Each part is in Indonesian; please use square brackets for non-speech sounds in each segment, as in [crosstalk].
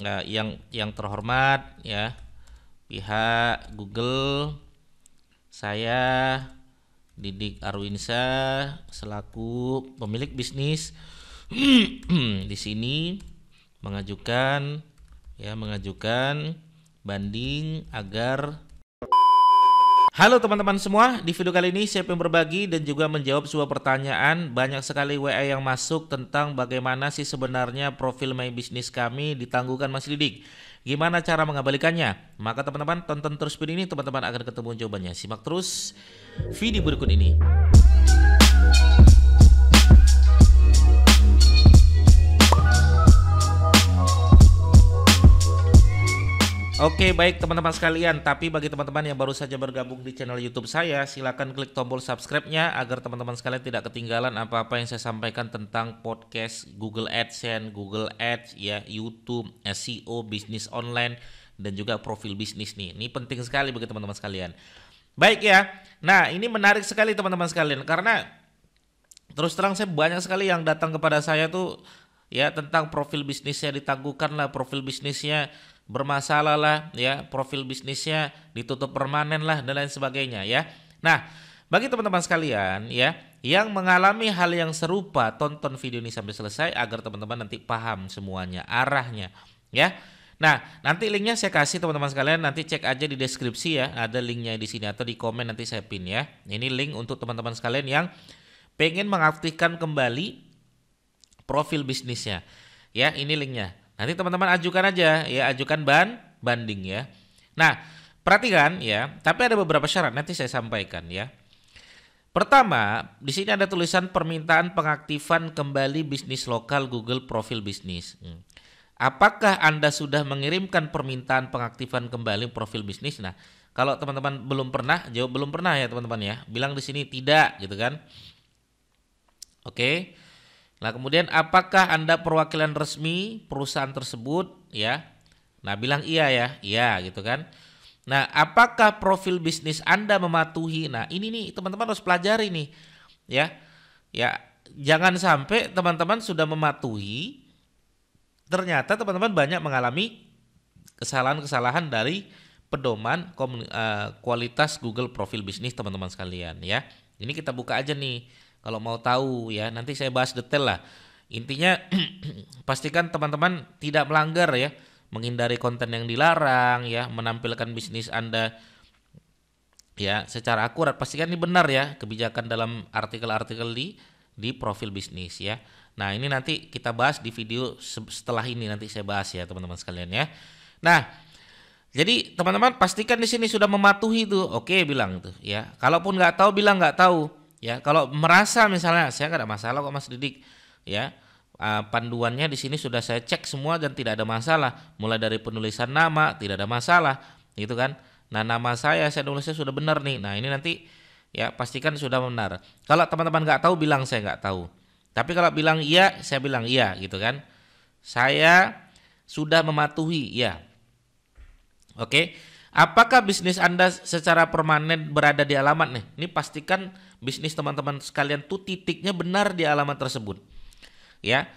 nah, yang yang terhormat ya pihak Google saya Didik Arwinsa selaku pemilik bisnis [clears throat] di sini mengajukan ya mengajukan banding agar Halo teman-teman semua, di video kali ini saya ingin berbagi dan juga menjawab sebuah pertanyaan banyak sekali WA yang masuk tentang bagaimana sih sebenarnya profil My Business kami ditangguhkan Mas Lidik. Gimana cara mengabalikannya? Maka teman-teman tonton terus video ini teman-teman akan ketemu jawabannya. Simak terus video berikut ini. Oke baik teman-teman sekalian, tapi bagi teman-teman yang baru saja bergabung di channel YouTube saya, Silahkan klik tombol subscribe-nya agar teman-teman sekalian tidak ketinggalan apa-apa yang saya sampaikan tentang podcast Google AdSense, ya, Google Ads, ya YouTube, SEO, bisnis online, dan juga profil bisnis nih. Ini penting sekali bagi teman-teman sekalian. Baik ya. Nah ini menarik sekali teman-teman sekalian karena terus terang saya banyak sekali yang datang kepada saya tuh ya tentang profil bisnisnya ditangguhkan lah profil bisnisnya bermasalah lah ya profil bisnisnya ditutup permanen lah dan lain sebagainya ya nah bagi teman-teman sekalian ya yang mengalami hal yang serupa tonton video ini sampai selesai agar teman-teman nanti paham semuanya arahnya ya Nah, nanti linknya saya kasih teman-teman sekalian, nanti cek aja di deskripsi ya, ada linknya di sini atau di komen nanti saya pin ya. Ini link untuk teman-teman sekalian yang pengen mengaktifkan kembali profil bisnisnya. Ya, ini linknya. Nanti teman-teman ajukan aja ya, ajukan ban banding ya. Nah, perhatikan ya, tapi ada beberapa syarat nanti saya sampaikan ya. Pertama, di sini ada tulisan permintaan pengaktifan kembali bisnis lokal Google profil bisnis. Hmm. Apakah Anda sudah mengirimkan permintaan pengaktifan kembali profil bisnis? Nah, kalau teman-teman belum pernah, jawab belum pernah ya teman-teman ya. Bilang di sini tidak gitu kan. Oke. Nah, kemudian apakah Anda perwakilan resmi perusahaan tersebut ya? Nah, bilang iya ya. Iya gitu kan. Nah, apakah profil bisnis Anda mematuhi? Nah, ini nih teman-teman harus pelajari nih. Ya. Ya, jangan sampai teman-teman sudah mematuhi ternyata teman-teman banyak mengalami kesalahan-kesalahan dari pedoman eh, kualitas Google profil bisnis teman-teman sekalian ya. Ini kita buka aja nih kalau mau tahu ya nanti saya bahas detail lah intinya [clears throat] pastikan teman-teman tidak melanggar ya menghindari konten yang dilarang ya menampilkan bisnis anda ya secara akurat pastikan ini benar ya kebijakan dalam artikel-artikel di di profil bisnis ya nah ini nanti kita bahas di video setelah ini nanti saya bahas ya teman-teman sekalian ya nah jadi teman-teman pastikan di sini sudah mematuhi tuh oke bilang tuh ya kalaupun nggak tahu bilang nggak tahu Ya, kalau merasa misalnya saya nggak ada masalah kok Mas Didik, ya. Uh, panduannya di sini sudah saya cek semua dan tidak ada masalah. Mulai dari penulisan nama tidak ada masalah, gitu kan? Nah, nama saya saya tulisnya sudah benar nih. Nah, ini nanti ya pastikan sudah benar. Kalau teman-teman nggak tahu bilang saya nggak tahu. Tapi kalau bilang iya, saya bilang iya gitu kan. Saya sudah mematuhi ya. Oke. Apakah bisnis Anda secara permanen berada di alamat nih? Ini pastikan bisnis teman-teman sekalian tuh titiknya benar di alamat tersebut. Ya.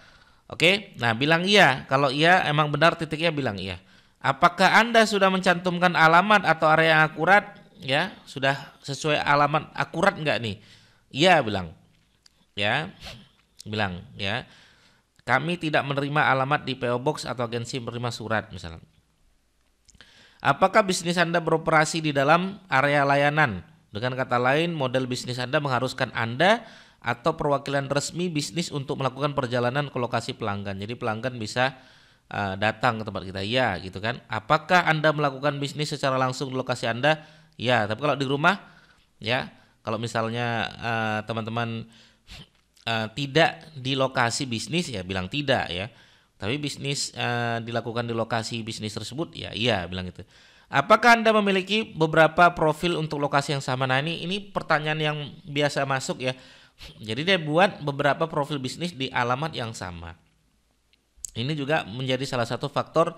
Oke. Nah, bilang iya. Kalau iya emang benar titiknya bilang iya. Apakah Anda sudah mencantumkan alamat atau area yang akurat? Ya, sudah sesuai alamat akurat enggak nih? Iya bilang. Ya. Bilang, ya. Kami tidak menerima alamat di PO Box atau agensi menerima surat misalnya. Apakah bisnis Anda beroperasi di dalam area layanan? Dengan kata lain, model bisnis Anda mengharuskan Anda atau perwakilan resmi bisnis untuk melakukan perjalanan ke lokasi pelanggan. Jadi pelanggan bisa uh, datang ke tempat kita, ya gitu kan. Apakah Anda melakukan bisnis secara langsung di lokasi Anda? Ya, tapi kalau di rumah, ya kalau misalnya e, teman-teman uh, uh, tidak di lokasi bisnis ya bilang tidak ya tapi bisnis uh, dilakukan di lokasi bisnis tersebut, ya iya bilang itu. Apakah Anda memiliki beberapa profil untuk lokasi yang sama? Nah ini, ini pertanyaan yang biasa masuk ya. Jadi dia buat beberapa profil bisnis di alamat yang sama. Ini juga menjadi salah satu faktor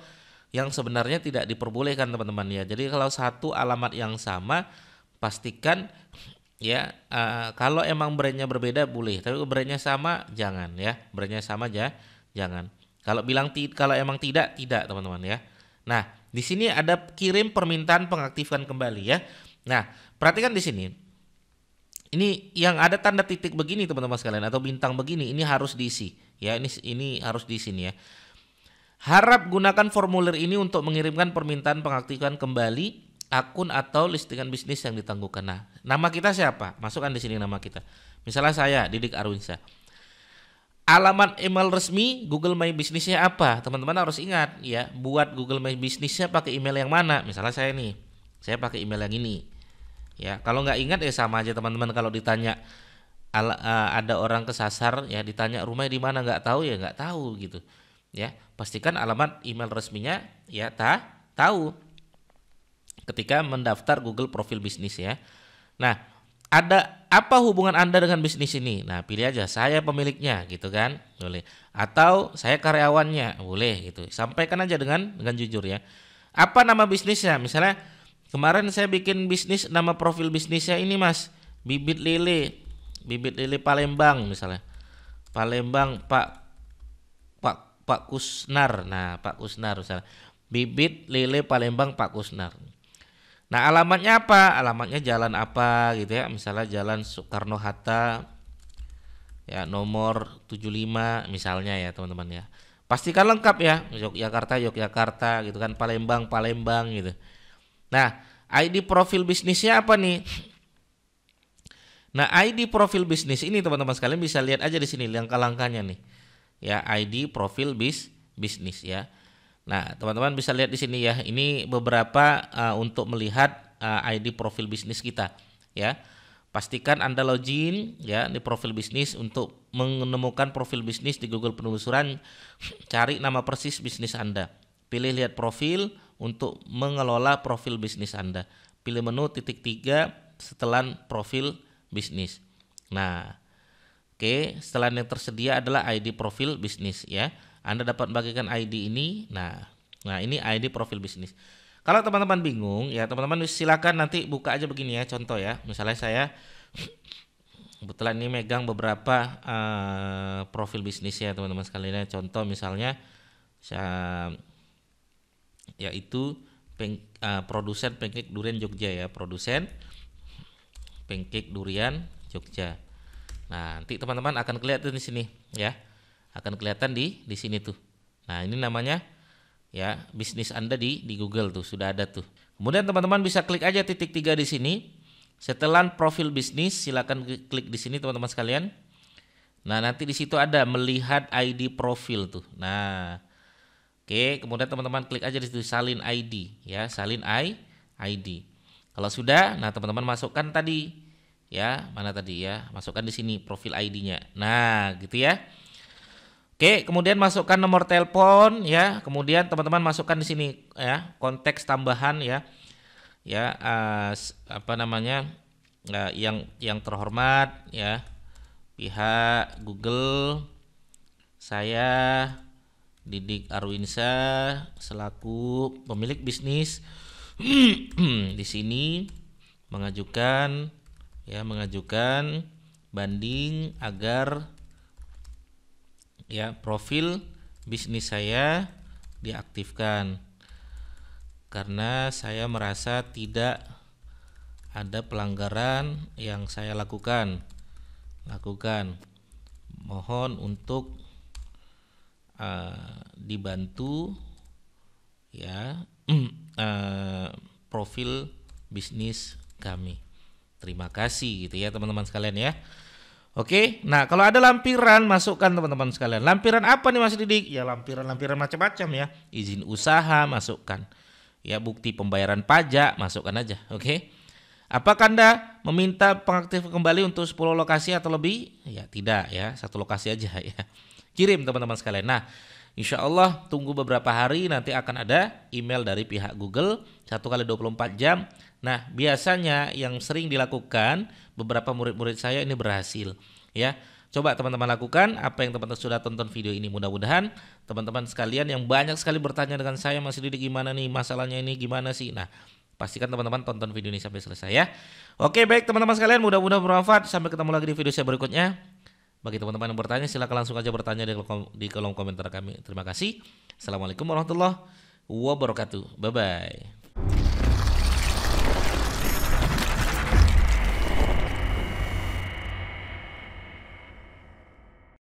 yang sebenarnya tidak diperbolehkan teman-teman ya. Jadi kalau satu alamat yang sama pastikan ya uh, kalau emang brandnya berbeda boleh, tapi brandnya sama jangan ya. Brandnya sama aja jangan. Kalau bilang kalau emang tidak, tidak teman-teman ya. Nah, di sini ada kirim permintaan pengaktifkan kembali ya. Nah, perhatikan di sini. Ini yang ada tanda titik begini teman-teman sekalian atau bintang begini ini harus diisi ya. Ini ini harus di sini ya. Harap gunakan formulir ini untuk mengirimkan permintaan pengaktifkan kembali akun atau listingan bisnis yang ditangguhkan. Nah, nama kita siapa? Masukkan di sini nama kita. Misalnya saya Didik Arwinsa alamat email resmi Google My Businessnya apa? Teman-teman harus ingat ya, buat Google My Businessnya pakai email yang mana? Misalnya saya nih, saya pakai email yang ini. Ya, kalau nggak ingat ya sama aja teman-teman kalau ditanya ala, uh, eh, ada orang kesasar ya ditanya rumahnya di mana nggak tahu ya nggak tahu gitu. Ya, pastikan alamat email resminya ya ta tahu ketika mendaftar Google profil bisnis ya. Nah, ada apa hubungan Anda dengan bisnis ini? Nah, pilih aja saya pemiliknya gitu kan. Boleh. Atau saya karyawannya, boleh gitu. Sampaikan aja dengan dengan jujur ya. Apa nama bisnisnya? Misalnya kemarin saya bikin bisnis nama profil bisnisnya ini Mas, bibit lele. Bibit lele Palembang misalnya. Palembang Pak Pak Pak Kusnar. Nah, Pak Kusnar misalnya. Bibit lele Palembang Pak Kusnar. Nah alamatnya apa? Alamatnya jalan apa gitu ya? Misalnya jalan Soekarno Hatta ya nomor 75 misalnya ya teman-teman ya. Pastikan lengkap ya Yogyakarta Yogyakarta gitu kan Palembang Palembang gitu. Nah ID profil bisnisnya apa nih? Nah ID profil bisnis ini teman-teman sekalian bisa lihat aja di sini langkah-langkahnya nih. Ya ID profil bis bisnis ya. Nah, teman-teman bisa lihat di sini ya. Ini beberapa uh, untuk melihat uh, eh, ID profil bisnis kita, ya. Pastikan Anda login ya di profil bisnis untuk menemukan profil bisnis di Google penelusuran cari nama persis bisnis Anda. Pilih lihat profil untuk mengelola profil bisnis Anda. Pilih menu titik tiga setelan profil bisnis. Nah, oke, okay, setelan yang tersedia adalah ID profil bisnis ya. Anda dapat bagikan ID ini. Nah, nah ini ID profil bisnis. Kalau teman-teman bingung ya teman-teman silakan nanti buka aja begini ya contoh ya. Misalnya saya [clears throat] kebetulan ini megang beberapa uh, profil bisnis ya teman-teman sekalian. Ya. Contoh misalnya saya yaitu peng, uh, produsen pancake durian Jogja ya, produsen pancake durian Jogja. Nah, nanti teman-teman akan kelihatan di sini ya akan kelihatan di di sini tuh. Nah, ini namanya ya bisnis Anda di di Google tuh sudah ada tuh. Kemudian teman-teman bisa klik aja titik tiga di sini. Setelan profil bisnis silakan klik di sini teman-teman sekalian. Nah, nanti di situ ada melihat ID profil tuh. Nah, oke, kemudian teman-teman klik aja di situ salin ID ya, salin I ID. Kalau sudah, nah teman-teman masukkan tadi ya, mana tadi ya? Masukkan di sini profil ID-nya. Nah, gitu ya. Oke, kemudian masukkan nomor telepon ya. Kemudian teman-teman masukkan di sini ya, konteks tambahan ya. Ya, uh, apa namanya? Uh, yang yang terhormat ya. Pihak Google saya Didik Arwinsa selaku pemilik bisnis [clears throat] di sini mengajukan ya mengajukan banding agar ya profil bisnis saya diaktifkan karena saya merasa tidak ada pelanggaran yang saya lakukan lakukan mohon untuk uh, dibantu ya uh, [clears throat] profil bisnis kami terima kasih gitu ya teman-teman sekalian ya Oke, nah kalau ada lampiran masukkan teman-teman sekalian. Lampiran apa nih Mas Didik? Ya lampiran-lampiran macam-macam ya. Izin usaha masukkan. Ya bukti pembayaran pajak masukkan aja. Oke. Apakah Anda meminta pengaktif kembali untuk 10 lokasi atau lebih? Ya tidak ya, satu lokasi aja [laughs] ya. Kirim teman-teman sekalian. Nah, Insya Allah tunggu beberapa hari nanti akan ada email dari pihak Google satu kali 24 jam. Nah biasanya yang sering dilakukan beberapa murid-murid saya ini berhasil ya. Coba teman-teman lakukan apa yang teman-teman sudah tonton video ini. Mudah-mudahan teman-teman sekalian yang banyak sekali bertanya dengan saya masih didik gimana nih masalahnya ini gimana sih. Nah pastikan teman-teman tonton video ini sampai selesai ya. Oke baik teman-teman sekalian mudah-mudahan bermanfaat. Sampai ketemu lagi di video saya berikutnya. Bagi teman-teman yang bertanya, silahkan langsung aja bertanya di kolom, di kolom komentar kami. Terima kasih. Assalamualaikum warahmatullahi wabarakatuh. Bye-bye.